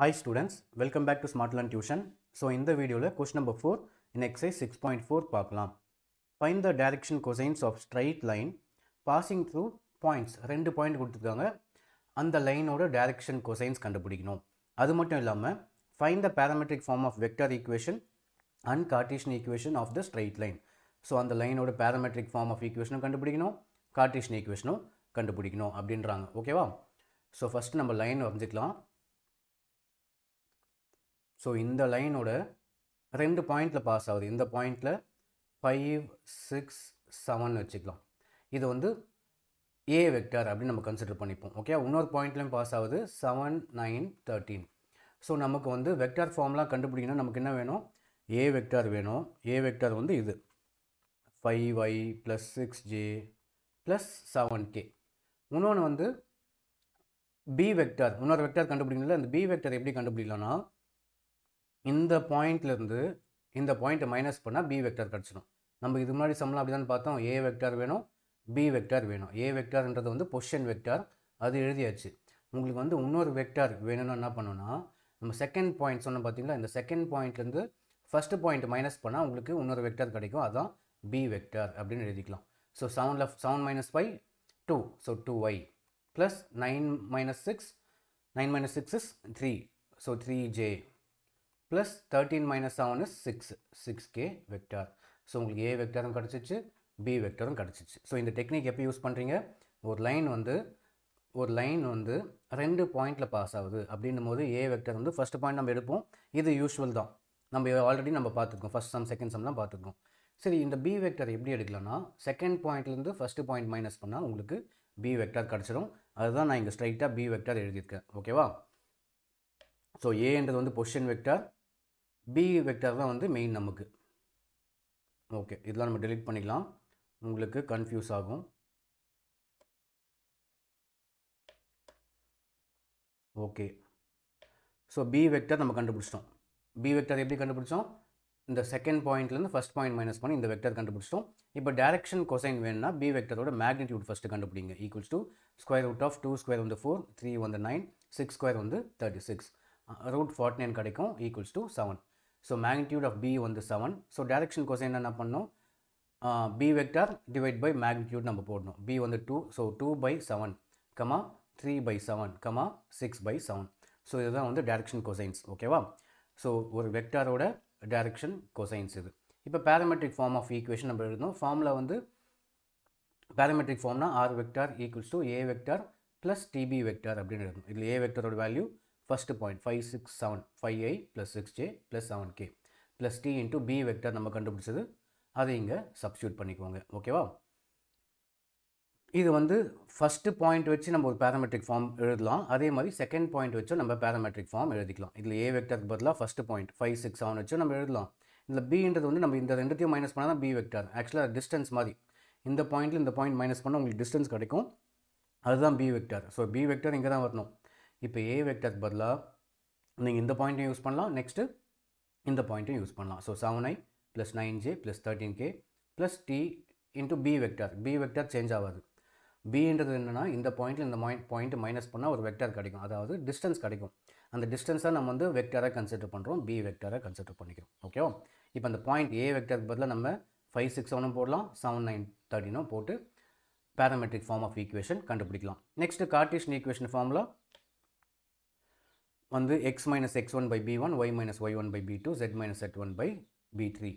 Hi students welcome back to smart learn tuition so இந்த வீடியோவில் question number four in exercise six point four பார்க்கலாம் find the direction cosines of straight line passing through points ரெண்டு point கொடுத்துருக்காங்க அந்த லைனோட direction cosines கண்டுபிடிக்கணும் அது மட்டும் இல்லாமல் find the parametric form of vector equation and Cartesian equation of the straight line so அந்த லைனோட பேராமெட்ரிக் ஃபார்ம் ஆஃப் ஈக்குவேஷனும் கண்டுபிடிக்கணும் கார்டிஷன் ஈக்குவேஷனும் கண்டுபிடிக்கணும் அப்படின்றாங்க ஓகேவா ஸோ ஃபஸ்ட்டு நம்ம லைன் வரைஞ்சிக்கலாம் ஸோ இந்த லைனோட ரெண்டு பாயிண்டில் பாஸ் ஆகுது இந்த பாயிண்டில் ஃபைவ் சிக்ஸ் செவன் வச்சுக்கலாம் இது வந்து ஏ வெக்டார் அப்படின்னு நம்ம கன்சிடர் பண்ணிப்போம் ஓகே இன்னொரு பாயிண்ட்லேயும் பாஸ் ஆகுது செவன் நைன் தேர்ட்டீன் ஸோ நமக்கு வந்து வெக்டார் ஃபார்ம்லாம் கண்டுபிடிக்கணும் நமக்கு என்ன வேணும் ஏ வெக்டார் வேணும் ஏ வெக்டார் வந்து இது five Y plus six J plus seven K இன்னொன்று வந்து பி வெக்டார் இன்னொரு வெக்டார் கண்டுபிடிக்கல இந்த பி வெக்டார் எப்படி கண்டுபிடிக்கலாம்னா இந்த பாயிண்ட்லேருந்து இந்த பாயிண்ட்டை மைனஸ் பண்ணால் பி வெக்டர் கிடச்சிடும் நம்ம இது முன்னாடி சம்பளம் அப்படி தான் பார்த்தோம் ஏ வெக்டார் வேணும் பி வெக்டார் வேணும் ஏ வெக்டார்ன்றது வந்து பொஷன் வெக்டார் அது எழுதியாச்சு உங்களுக்கு வந்து இன்னொரு வெக்டார் வேணும்னா என்ன பண்ணுன்னா நம்ம செகண்ட் பாயிண்ட் சொன்ன பார்த்தீங்களா இந்த செகண்ட் பாயிண்ட்லேருந்து ஃபஸ்ட்டு பாயிண்ட் மைனஸ் பண்ணால் உங்களுக்கு இன்னொரு வெக்டார் கிடைக்கும் அதான் பி வெக்டார் அப்படின்னு எழுதிக்கலாம் ஸோ செவனில் seven minus five two so two Y plus nine minus six nine minus six is three so three J plus 13 minus 7 is six six K vector so உங்களுக்கு A வெக்டாரும் கிடச்சிச்சு B வெக்டரும் கிடச்சிச்சு so இந்த technique எப்போ use பண்ணுறீங்க ஒரு line வந்து ஒரு line வந்து ரெண்டு pointல பாஸ் ஆகுது அப்படின்னும் போது ஏ வெக்டர் வந்து ஃபஸ்ட் பாயிண்ட் நம்ம எடுப்போம் இது usual தான் நம்ம ஆல்ரெடி நம்ம பார்த்துருக்கோம் sum, சம் செகண்ட் சம்லாம் பார்த்துக்கும். சரி இந்த பி vector எப்படி எடுக்கலாம்னா செகண்ட் பாயிண்ட்லேருந்து ஃபஸ்ட்டு பாயிண்ட் மைனஸ் பண்ணால் உங்களுக்கு பி அதுதான் நான் இங்கே பி ஓகேவா ஸோ வந்து பி வெக்டர் தான் வந்து மெயின் நமக்கு ஓகே இதெல்லாம் நம்ம டெலிட் பண்ணிக்கலாம் உங்களுக்கு கன்ஃபியூஸ் ஆகும் ஓகே ஸோ பி வெக்டர் நம்ம கண்டுபிடிச்சிட்டோம் பி வெக்டர் எப்படி கண்டுபிடிச்சோம் இந்த செகண்ட் பாயிண்ட்லேருந்து ஃபஸ்ட் பாயிண்ட் மைனஸ் பண்ணி இந்த வெக்டர் கண்டுபிடிச்சிட்டோம் இப்போ டேரக்ஷன் கொசைன் வேணும்னா பி வெக்டரோட மேக்னிடியூட் ஃபஸ்ட்டு கண்டுபிடிங்க equals to square root of two square வந்து ஃபோர் த்ரீ வந்து நைன் சிக்ஸ் ஸ்கொயர் வந்து thirty six root forty nine கிடைக்கும் equals to seven so magnitude of B வந்து செவன் ஸோ டேரக்ஷன் கொசைன் என்ன பண்ணோம் B vector divide by magnitude நம்ம போடணும் B வந்து two so two by seven comma three by seven comma six by seven so இதுதான் வந்து direction cosines ஓகேவா so ஒரு வெக்டாரோட டேரக்ஷன் கொசைன்ஸ் இது இப்போ பேரமெட்ரிக் ஃபார்ம் ஆஃப் ஈக்குவேஷன் நம்ம எழுதணும் ஃபார்மில் வந்து பேரமெட்ரிக் ஃபார்ம்னா R vector equals to A vector plus T B vector அப்படின்னு எழுதணும் இதில் ஏ வெக்டரோட value first point five First point 5, 6, 7, 5i plus 6j plus 7k plus t into B vector நம்ம கண்டுபிடிச்சது அதை இங்கே சப்ஸ்டியூட் பண்ணிக்குவோங்க ஓகேவா இது வந்து ஃபஸ்ட்டு பாயிண்ட் வச்சு நம்ம ஒரு பேரமெட்ரிக் ஃபார்ம் எழுதலாம் அதே மாதிரி செகண்ட் பாயிண்ட் வச்சும் நம்ம பேரமெட்ரிக் ஃபார்ம் எழுதிக்கலாம் இதில் ஏ வெக்டருக்கு பதிலாக first point five six seven வச்சும் நம்ம எழுதலாம் இதில் பின்றது வந்து நம்ம இந்த ரெண்டுத்தையும் மைனஸ் பண்ணால் தான் பி வெக்டர் ஆக்சுவலாக டிஸ்டன்ஸ் மாதிரி இந்த பாயிண்ட்டில் இந்த பாயிண்ட் மைனஸ் பண்ணால் உங்களுக்கு டிஸ்டன்ஸ் கிடைக்கும் அதுதான் B vector so B vector இங்கே தான் வரணும் இப்போ ஏ வெக்டருக்கு பதிலாக நீங்கள் இந்த பாயிண்ட்டையும் யூஸ் பண்ணலாம் நெக்ஸ்ட்டு இந்த பாயிண்ட்டையும் யூஸ் பண்ணலாம் so seven I plus nine J plus thirteen K plus T into B vector B vector change ஆகாது பின்றது என்னென்னா இந்த பாயிண்டில் இந்த மாயின் பாயிண்ட்டு மைனஸ் பண்ணால் ஒரு வெக்டர் கிடைக்கும் அதாவது டிஸ்டன்ஸ் கிடைக்கும் அந்த டிஸ்டன்ஸை நம்ம வந்து வெக்டராக கன்சிடர் பண்ணுறோம் பி வெக்டராக கன்சிடர் பண்ணிக்கிறோம் ஓகேவா இப்போ அந்த பாயிண்ட் ஏ வெக்டருக்கு பதிலாக நம்ம ஃபைவ் சிக்ஸ் செவனும் போடலாம் செவன் நைன் தேர்ட்டினும் போட்டு பேரமெட்ரிக் ஃபார்ம் ஆஃப் ஈக்குவேஷன் கண்டுபிடிக்கலாம் நெக்ஸ்ட்டு கார்டிஷன் ஈக்குவேஷன் ஃபார்மில் வந்து X minus X one by B one Y minus Y one by B two Z minus Z one by B three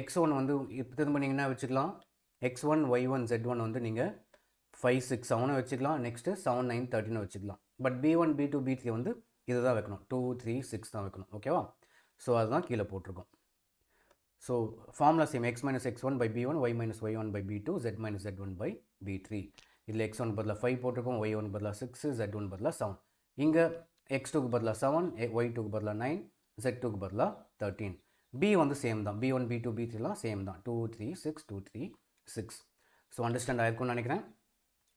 X one வந்து இப்போ திரும்ப நீங்கள் என்ன வச்சுக்கலாம் X one Y one Z one வந்து நீங்கள் ஃபைவ் சிக்ஸ் செவனை வச்சுக்கலாம் next seven nine தேர்ட்டின்னு வச்சுக்கலாம் but B one B two B three வந்து இதை தான் வைக்கணும் டூ த்ரீ சிக்ஸ் தான் வைக்கணும் ஓகேவா ஸோ அதுதான் கீழே போட்டிருக்கோம் so formula same X minus X one by B one Y minus Y one by B two Z minus Z one by B three இதில் எக்ஸ் ஒன் பதிலாக ஃபைவ் போட்டிருக்கோம் Y one பதிலாக சிக்ஸ் ஜெட் ஒன் பதிலாக seven இங்கே X டூக்கு பதிலாக seven Y டூக்கு பதிலாக நைன் ஜெட் டூக்கு பதிலாக தேர்ட்டீன் பி வந்து சேம் தான் B one B two B த்ரீலாம் சேம் தான் two three six two three six so understand ஆயிருக்கும்னு நினைக்கிறேன்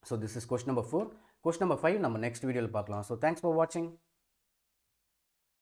so this is question number four question number five நம்ம நெக்ஸ்ட் வீடியோவில் பார்க்கலாம் ஸோ தேங்க்ஸ் ஃபார் வாட்சிங்